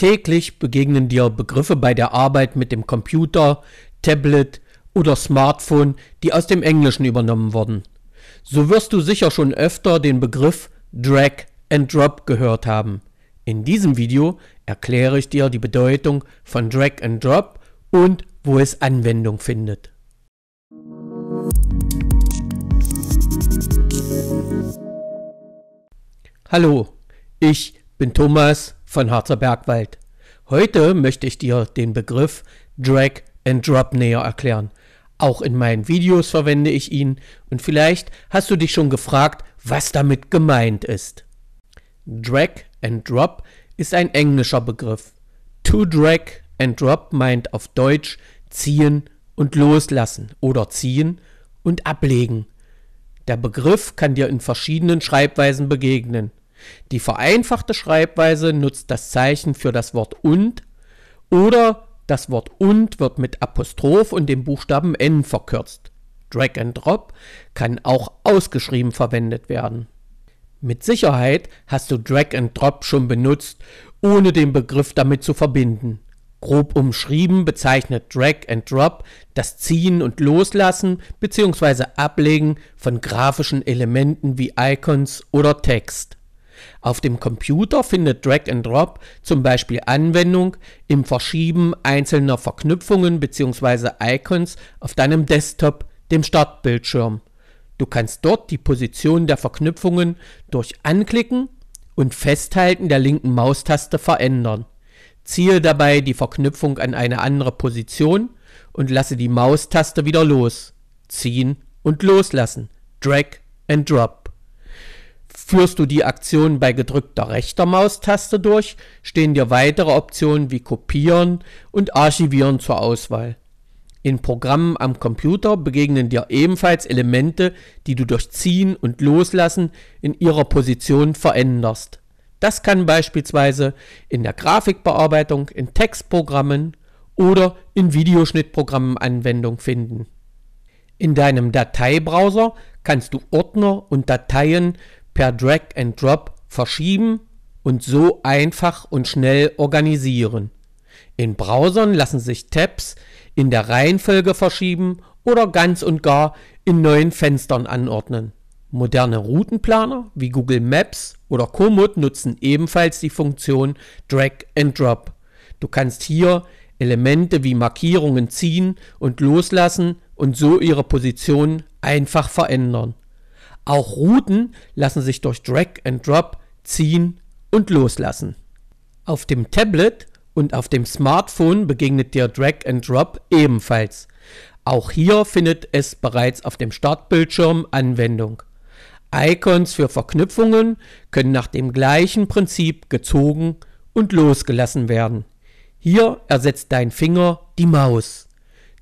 Täglich begegnen dir Begriffe bei der Arbeit mit dem Computer, Tablet oder Smartphone, die aus dem Englischen übernommen wurden. So wirst du sicher schon öfter den Begriff Drag and Drop gehört haben. In diesem Video erkläre ich dir die Bedeutung von Drag and Drop und wo es Anwendung findet. Hallo, ich bin Thomas von Harzer Bergwald. Heute möchte ich dir den Begriff Drag and Drop näher erklären. Auch in meinen Videos verwende ich ihn und vielleicht hast du dich schon gefragt, was damit gemeint ist. Drag and Drop ist ein englischer Begriff. To drag and drop meint auf Deutsch ziehen und loslassen oder ziehen und ablegen. Der Begriff kann dir in verschiedenen Schreibweisen begegnen. Die vereinfachte Schreibweise nutzt das Zeichen für das Wort und oder das Wort und wird mit Apostroph und dem Buchstaben N verkürzt. Drag and Drop kann auch ausgeschrieben verwendet werden. Mit Sicherheit hast du Drag and Drop schon benutzt, ohne den Begriff damit zu verbinden. Grob umschrieben bezeichnet Drag and Drop das Ziehen und Loslassen bzw. Ablegen von grafischen Elementen wie Icons oder Text. Auf dem Computer findet Drag and Drop zum Beispiel Anwendung im Verschieben einzelner Verknüpfungen bzw. Icons auf deinem Desktop, dem Startbildschirm. Du kannst dort die Position der Verknüpfungen durch Anklicken und Festhalten der linken Maustaste verändern. Ziehe dabei die Verknüpfung an eine andere Position und lasse die Maustaste wieder los. Ziehen und loslassen. Drag and Drop. Führst du die Aktion bei gedrückter rechter Maustaste durch, stehen dir weitere Optionen wie Kopieren und Archivieren zur Auswahl. In Programmen am Computer begegnen dir ebenfalls Elemente, die du durch Ziehen und Loslassen in ihrer Position veränderst. Das kann beispielsweise in der Grafikbearbeitung, in Textprogrammen oder in Videoschnittprogrammen Anwendung finden. In deinem Dateibrowser kannst du Ordner und Dateien per Drag and Drop verschieben und so einfach und schnell organisieren. In Browsern lassen sich Tabs in der Reihenfolge verschieben oder ganz und gar in neuen Fenstern anordnen. Moderne Routenplaner wie Google Maps oder Komoot nutzen ebenfalls die Funktion Drag and Drop. Du kannst hier Elemente wie Markierungen ziehen und loslassen und so ihre Position einfach verändern. Auch Routen lassen sich durch Drag and Drop ziehen und loslassen. Auf dem Tablet und auf dem Smartphone begegnet dir Drag and Drop ebenfalls. Auch hier findet es bereits auf dem Startbildschirm Anwendung. Icons für Verknüpfungen können nach dem gleichen Prinzip gezogen und losgelassen werden. Hier ersetzt dein Finger die Maus.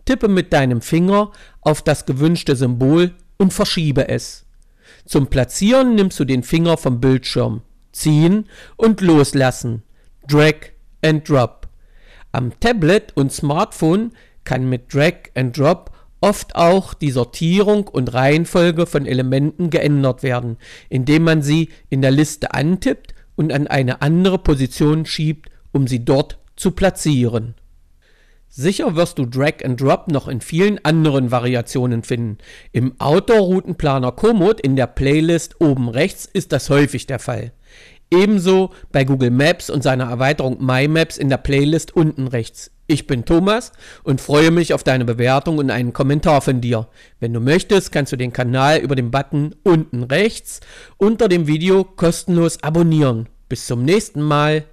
Tippe mit deinem Finger auf das gewünschte Symbol und verschiebe es. Zum Platzieren nimmst du den Finger vom Bildschirm, ziehen und loslassen. Drag and Drop. Am Tablet und Smartphone kann mit Drag and Drop oft auch die Sortierung und Reihenfolge von Elementen geändert werden, indem man sie in der Liste antippt und an eine andere Position schiebt, um sie dort zu platzieren Sicher wirst du Drag and Drop noch in vielen anderen Variationen finden. Im Outdoor-Routenplaner Komoot in der Playlist oben rechts ist das häufig der Fall. Ebenso bei Google Maps und seiner Erweiterung My Maps in der Playlist unten rechts. Ich bin Thomas und freue mich auf deine Bewertung und einen Kommentar von dir. Wenn du möchtest, kannst du den Kanal über den Button unten rechts unter dem Video kostenlos abonnieren. Bis zum nächsten Mal.